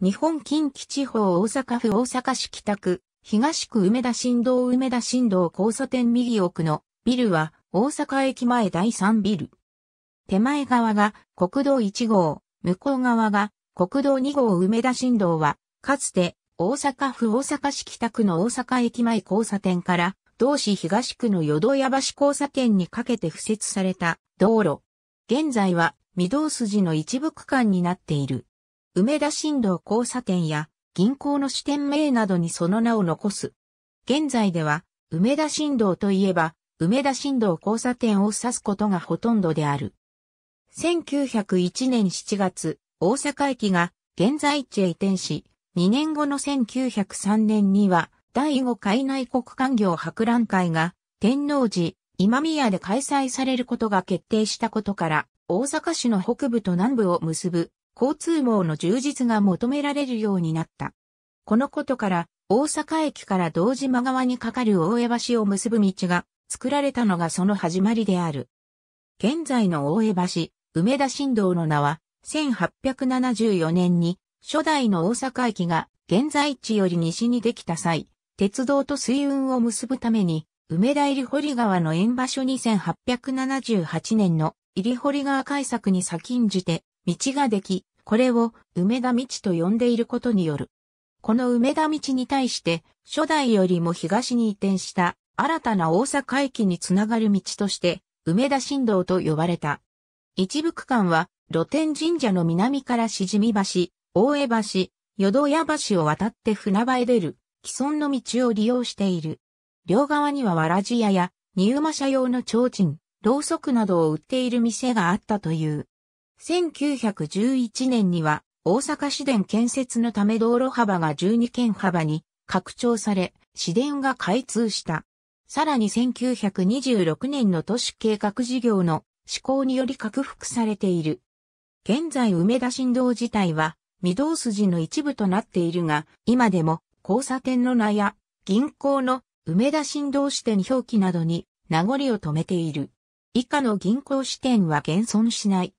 日本近畿地方大阪府大阪市北区、東区梅田新道梅田新道交差点右奥のビルは大阪駅前第3ビル。手前側が国道1号、向こう側が国道2号梅田新道は、かつて大阪府大阪市北区の大阪駅前交差点から同市東区の淀屋橋交差点にかけて付設された道路。現在は御堂筋の一部区間になっている。梅田新道交差点や銀行の支店名などにその名を残す。現在では、梅田新道といえば、梅田新道交差点を指すことがほとんどである。1901年7月、大阪駅が現在地へ移転し、2年後の1903年には、第5海内国官業博覧会が天皇寺、今宮で開催されることが決定したことから、大阪市の北部と南部を結ぶ交通網の充実が求められるようになった。このことから、大阪駅から堂島側にかかる大江橋を結ぶ道が作られたのがその始まりである。現在の大江橋、梅田新道の名は、1874年に初代の大阪駅が現在地より西にできた際、鉄道と水運を結ぶために、梅田入堀川の縁場所2878年の入堀川開削に先んじて道ができ、これを梅田道と呼んでいることによる。この梅田道に対して初代よりも東に移転した新たな大阪駅につながる道として梅田新道と呼ばれた。一部区間は露天神社の南からしじみ橋、大江橋、淀屋橋を渡って船場へ出る既存の道を利用している。両側にはわらじ屋や、荷馬車用の提灯、ろうそくなどを売っている店があったという。1911年には大阪市電建設のため道路幅が12県幅に拡張され、市電が開通した。さらに1926年の都市計画事業の施行により拡幅されている。現在梅田新道自体は、御堂筋の一部となっているが、今でも交差点の名や銀行の梅田新道支店表記などに名残を止めている。以下の銀行支店は現存しない。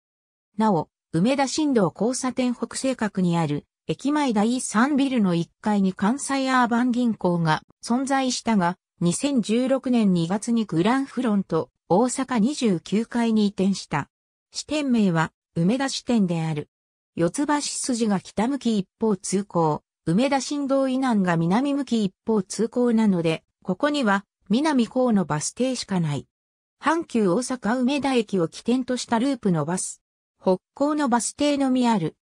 なお、梅田新道交差点北西角にある、駅前第3ビルの1階に関西アーバン銀行が存在したが、2016年2月にグランフロント、大阪29階に移転した。支店名は、梅田支店である。四つ橋筋が北向き一方通行、梅田新道以南が南向き一方通行なので、ここには南港のバス停しかない。阪急大阪梅田駅を起点としたループのバス、北港のバス停のみある。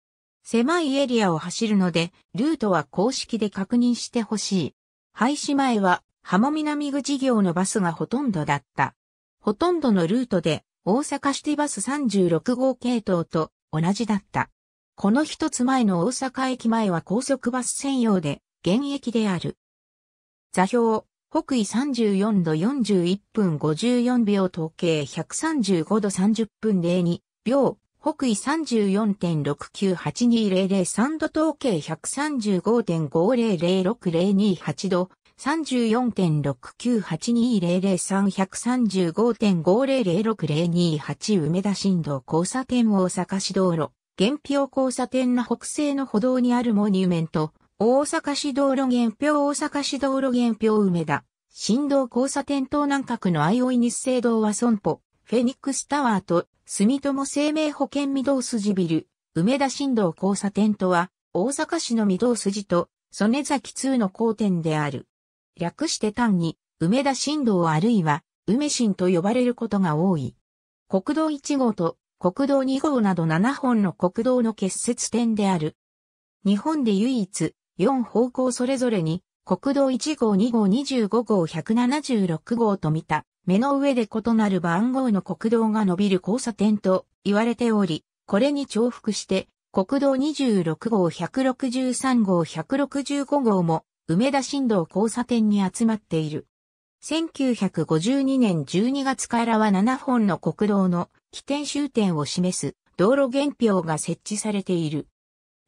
狭いエリアを走るので、ルートは公式で確認してほしい。廃止前は、浜南口業のバスがほとんどだった。ほとんどのルートで、大阪シティバス36号系統と同じだった。この一つ前の大阪駅前は高速バス専用で、現役である。座標、北緯34度41分54秒統計135度30分02秒、北緯34.698200度統計1 3 5 5 0 0 6 0 2 8度、34.6982003135.50060228梅田新道交差点大阪市道路、原標交差点の北西の歩道にあるモニュメント、大阪市道路原標大阪市道路原標梅田、新道交差点東南角の相生日生堂は損保、フェニックスタワーと住友生命保険御堂筋ビル、梅田新道交差点とは、大阪市の御堂筋と、曽根崎通の交点である。略して単に、梅田新道あるいは、梅新と呼ばれることが多い。国道1号と国道2号など7本の国道の結節点である。日本で唯一、4方向それぞれに、国道1号2号25号176号と見た目の上で異なる番号の国道が伸びる交差点と言われており、これに重複して国道26号163号165号も梅田新道交差点に集まっている。1952年12月からは7本の国道の起点終点を示す道路原表が設置されている。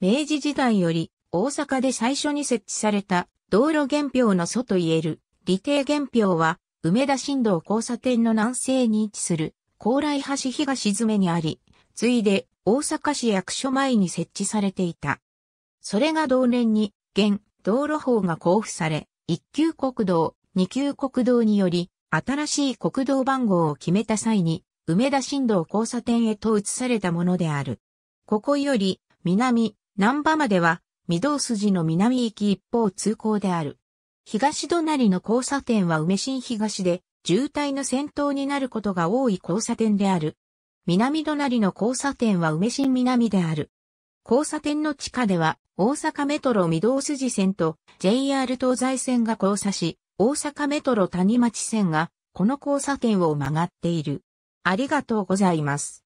明治時代より大阪で最初に設置された道路原表の祖といえる理定原表は梅田新道交差点の南西に位置する、高麗橋東詰にあり、次いで大阪市役所前に設置されていた。それが同年に、現道路法が交付され、1級国道、2級国道により、新しい国道番号を決めた際に、梅田新道交差点へと移されたものである。ここより、南、南波までは、御堂筋の南行き一方通行である。東隣の交差点は梅新東で、渋滞の先頭になることが多い交差点である。南隣の交差点は梅新南である。交差点の地下では、大阪メトロ御堂筋線と JR 東西線が交差し、大阪メトロ谷町線が、この交差点を曲がっている。ありがとうございます。